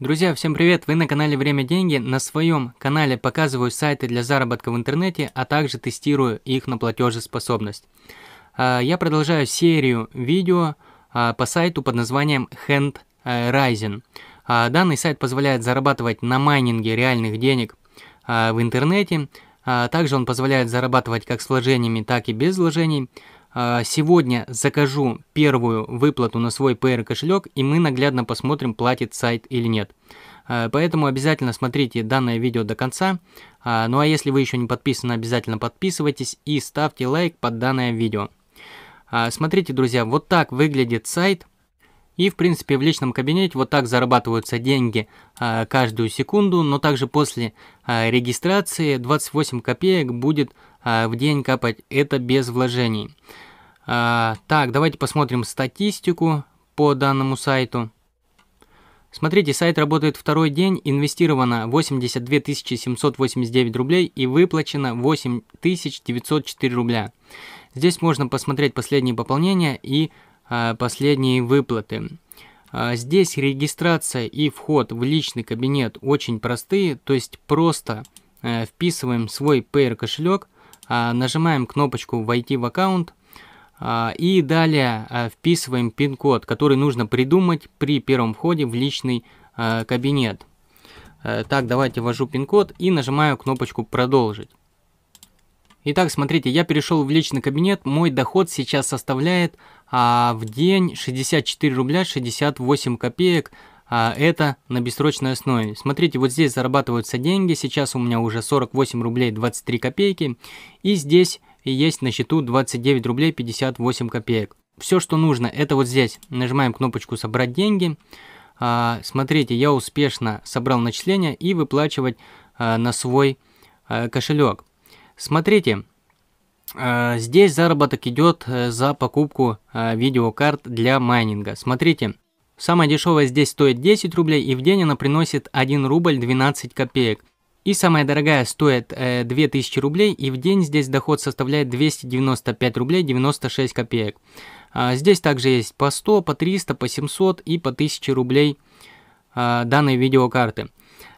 Друзья, всем привет! Вы на канале Время Деньги. На своем канале показываю сайты для заработка в интернете, а также тестирую их на платежеспособность. А, я продолжаю серию видео а, по сайту под названием Hand Rising. А, данный сайт позволяет зарабатывать на майнинге реальных денег в интернете. Также он позволяет зарабатывать как с вложениями, так и без вложений. А, сегодня закажу первую выплату на свой PR кошелек, и мы наглядно посмотрим, платит сайт или нет. А, поэтому обязательно смотрите данное видео до конца. А, ну а если вы еще не подписаны, обязательно подписывайтесь и ставьте лайк под данное видео. Смотрите, друзья, вот так выглядит сайт. И, в принципе, в личном кабинете вот так зарабатываются деньги каждую секунду, но также после регистрации 28 копеек будет в день капать, это без вложений. А, так, давайте посмотрим статистику по данному сайту. Смотрите, сайт работает второй день, инвестировано 82 789 рублей и выплачено 8 904 рубля. Здесь можно посмотреть последние пополнения и э, последние выплаты. Э, здесь регистрация и вход в личный кабинет очень простые, то есть просто э, вписываем свой Payer кошелек, э, нажимаем кнопочку «Войти в аккаунт», а, и далее а, вписываем пин-код, который нужно придумать при первом входе в личный а, кабинет. Э, так, давайте ввожу пин-код и нажимаю кнопочку «Продолжить». Итак, смотрите, я перешел в личный кабинет, мой доход сейчас составляет а, в день 64 рубля 68 копеек, а, это на бессрочной основе. Смотрите, вот здесь зарабатываются деньги, сейчас у меня уже 48 рублей 23 копейки, и здесь и есть на счету 29 рублей 58 копеек. Все, что нужно, это вот здесь. Нажимаем кнопочку «Собрать деньги». А, смотрите, я успешно собрал начисления и выплачивать а, на свой а, кошелек. Смотрите, здесь заработок идет э, за покупку видеокарт для майнинга. Смотрите, самая дешевая здесь стоит 10 рублей и в день она приносит 1 рубль 12 копеек. И самая дорогая стоит э, 2000 рублей, и в день здесь доход составляет 295 рублей 96 копеек. А, здесь также есть по 100, по 300, по 700 и по 1000 рублей э, данной видеокарты.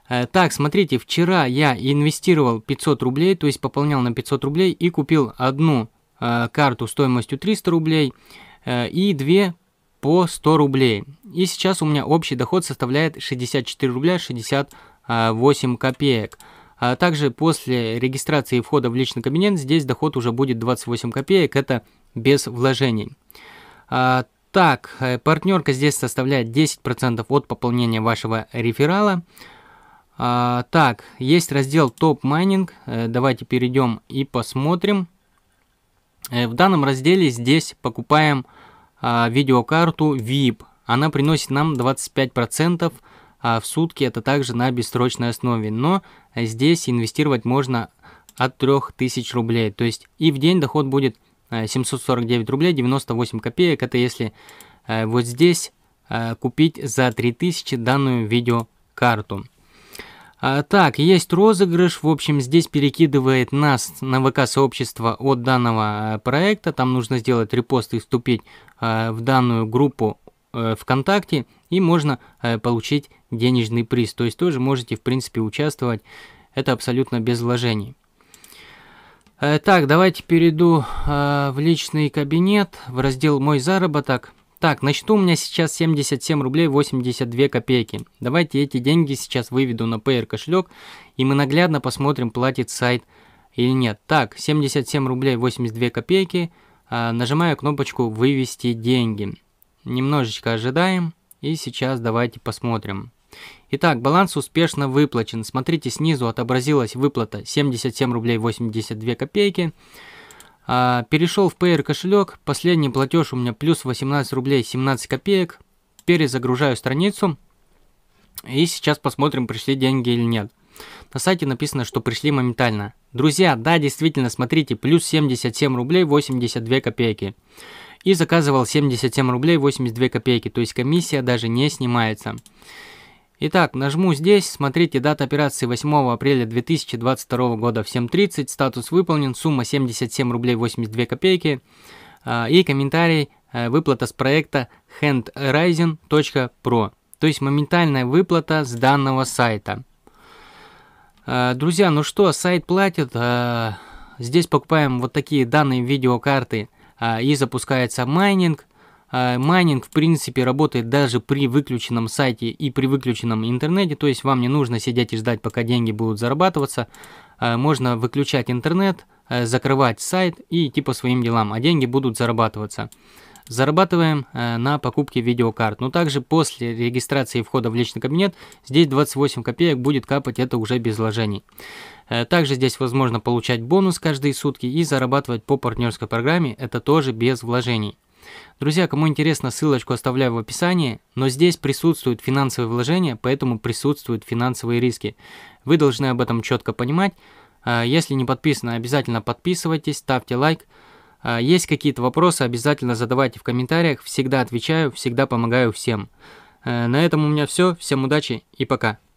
Э, так, смотрите, вчера я инвестировал 500 рублей, то есть пополнял на 500 рублей и купил одну э, карту стоимостью 300 рублей э, и две по 100 рублей. И сейчас у меня общий доход составляет 64 рубля 60 рублей. 8 а, копеек. А также после регистрации входа в личный кабинет здесь доход уже будет 28 копеек, это без вложений. А, так, э, партнерка здесь составляет 10% от пополнения вашего реферала. А, так, есть раздел топ майнинг, э, давайте перейдем и посмотрим. Э, в данном разделе здесь покупаем а, видеокарту VIP, она приносит нам 25% а в сутки это также на бессрочной основе. Но здесь инвестировать можно от 3000 рублей. То есть и в день доход будет 749 э, рублей 98 копеек. Это если э, вот здесь э, купить за 3000 данную видеокарту. А, так, есть розыгрыш, в общем, здесь перекидывает нас на ВК-сообщество от данного проекта, там нужно сделать репост и вступить в данную группу Э, ВКонтакте, и можно э, получить денежный приз. То есть тоже можете, в принципе, участвовать. Это абсолютно без вложений. Э, так, давайте перейду в личный кабинет, в раздел «Мой заработок». Так, на счету у меня сейчас 77 рублей 82 копейки. Давайте эти деньги сейчас выведу на Payer кошелек, и мы наглядно посмотрим, платит сайт или нет. Так, 77 рублей 82 копейки. Нажимаю кнопочку «Вывести деньги». Немножечко ожидаем. И сейчас давайте посмотрим. Итак, баланс успешно выплачен. Смотрите, снизу отобразилась выплата 77 рублей 82 копейки. А, перешел в Payer кошелек. Последний платеж у меня плюс 18 рублей 17 копеек. Перезагружаю страницу. И сейчас посмотрим, пришли деньги или нет. На сайте написано, что пришли моментально. Друзья, да, действительно, смотрите, плюс 77 рублей 82 копейки и заказывал 77 рублей 82 копейки, то есть комиссия даже не снимается. Итак, нажму здесь, смотрите, дата операции 8 апреля 2022 года в 7.30, статус выполнен, сумма 77 рублей 82 копейки а, и комментарий э, выплата с проекта handrising.pro, то есть моментальная выплата с данного сайта. А, друзья, ну что, сайт платит, а, здесь покупаем вот такие данные видеокарты – а, и запускается майнинг. А, майнинг, в принципе, работает даже при выключенном сайте и при выключенном интернете, то есть вам не нужно сидеть и ждать, пока деньги будут зарабатываться. А, можно выключать интернет, закрывать сайт и идти по своим делам, а деньги будут зарабатываться зарабатываем э, на покупке видеокарт. Но также после регистрации входа в личный кабинет здесь 28 копеек будет капать, это уже без вложений. Э, также здесь возможно получать бонус каждые сутки и зарабатывать по партнерской программе, это тоже без вложений. Друзья, кому интересно, ссылочку оставляю в описании, но здесь присутствуют финансовые вложения, поэтому присутствуют финансовые риски. Вы должны об этом четко понимать. Э, если не подписаны, обязательно подписывайтесь, ставьте лайк. А есть какие-то вопросы, обязательно задавайте в комментариях. Всегда отвечаю, всегда помогаю всем. Э, на этом у меня все. Всем удачи и пока.